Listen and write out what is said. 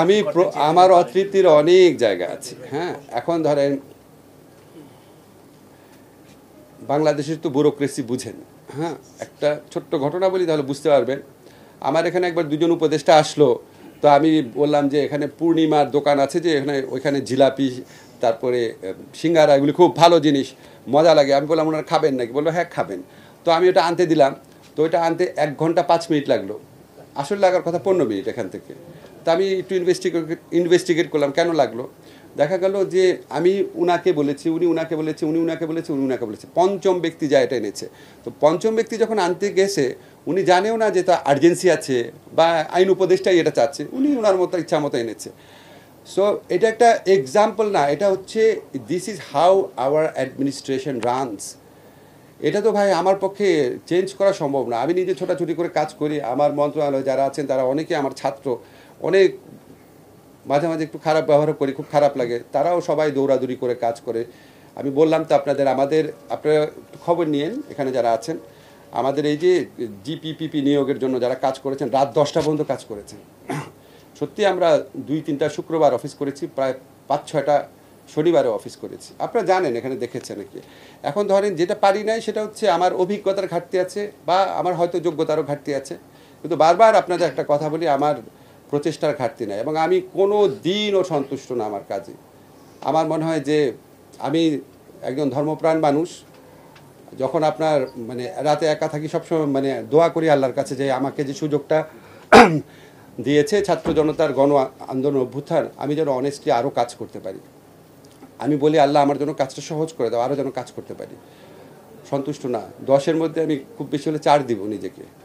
আমি আমার অতৃপ্তির অনেক জায়গা আছে হ্যাঁ এখন ধরেন বাংলাদেশের তো ব্যুরোক্রেসি বুঝেন হ্যাঁ একটা ছোট্ট ঘটনা বলি তাহলে বুঝতে পারবেন আমার এখানে একবার দুজন উপদেষ্টা আসলো তো আমি বললাম যে এখানে পূর্ণিমার দোকান আছে যে এখানে ওইখানে জিলাপি তারপরে সিঙ্গারা এগুলি খুব ভালো জিনিস মজা লাগে আমি বললাম ওনারা খাবেন নাকি বললো হ্যাঁ খাবেন তো আমি ওটা আনতে দিলাম তো ওইটা আনতে এক ঘন্টা পাঁচ মিনিট লাগলো আসলে লাগার কথা পনেরো মিনিট এখান থেকে তা আমি একটু ইনভেস্টিগেট ইনভেস্টিগেট করলাম কেন লাগলো দেখা গেল যে আমি উনাকে বলেছি উনি উনাকে বলেছে উনি উনাকে বলেছে উনি উনাকে বলেছে পঞ্চম ব্যক্তি যা এটা এনেছে তো পঞ্চম ব্যক্তি যখন আনতে গেছে উনি জানেও না যে তার আর্জেন্সি আছে বা আইন উপদেষ্টাই এটা চাচ্ছে উনি ওনার মতো ইচ্ছা মতো এনেছে সো এটা একটা এক্সাম্পল না এটা হচ্ছে this is how our administration runs এটা তো ভাই আমার পক্ষে চেঞ্জ করা সম্ভব না আমি নিজে ছোটাছুটি করে কাজ করি আমার মন্ত্রণালয় যারা আছেন তারা অনেকে আমার ছাত্র অনেক মাঝে মাঝে একটু খারাপ ব্যবহারও করি খুব খারাপ লাগে তারাও সবাই দৌড়াদৌড়ি করে কাজ করে আমি বললাম তো আপনাদের আমাদের আপনারা খবর নিয়েন এখানে যারা আছেন আমাদের এই যে জিপিপিপি নিয়োগের জন্য যারা কাজ করেছেন রাত দশটা পর্যন্ত কাজ করেছেন সত্যি আমরা দুই তিনটা শুক্রবার অফিস করেছি প্রায় পাঁচ ছয়টা শনিবারে অফিস করেছি আপনারা জানেন এখানে দেখেছেন কি এখন ধরেন যেটা পারি নাই সেটা হচ্ছে আমার অভিজ্ঞতার ঘাটতি আছে বা আমার হয়তো যোগ্যতারও ঘাটতি আছে কিন্তু বারবার আপনাদের একটা কথা বলি আমার প্রচেষ্টার ঘাটতি নাই এবং আমি কোনো দিনও সন্তুষ্ট না আমার কাজে আমার মনে হয় যে আমি একজন ধর্মপ্রাণ মানুষ যখন আপনার মানে রাতে একা থাকি সবসময় মানে দোয়া করি আল্লাহর কাছে যে আমাকে যে সুযোগটা দিয়েছে ছাত্র জনতার গণ আন্দোলন অভ্যুত্থান আমি যেন অনেস্টলি আরও কাজ করতে পারি আমি বলি আল্লাহ আমার জন্য কাজটা সহজ করে দাও আরও যেন কাজ করতে পারি সন্তুষ্ট না দশের মধ্যে আমি খুব বেশি হলে চার দিব নিজেকে